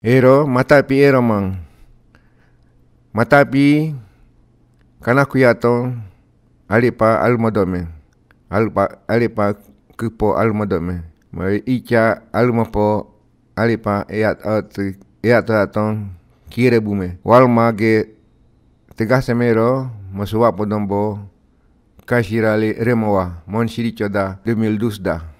Ero, mata pi ero eh, mang. Mata pi kana ku yato alipa almodome. Alpa alipa kupo almodome. Mai icha almopo alipa eat at eat eh, aton kire bume. Wal mage tegas semero masuwa podombo kashirali remowa mon shiricho da 2012 da.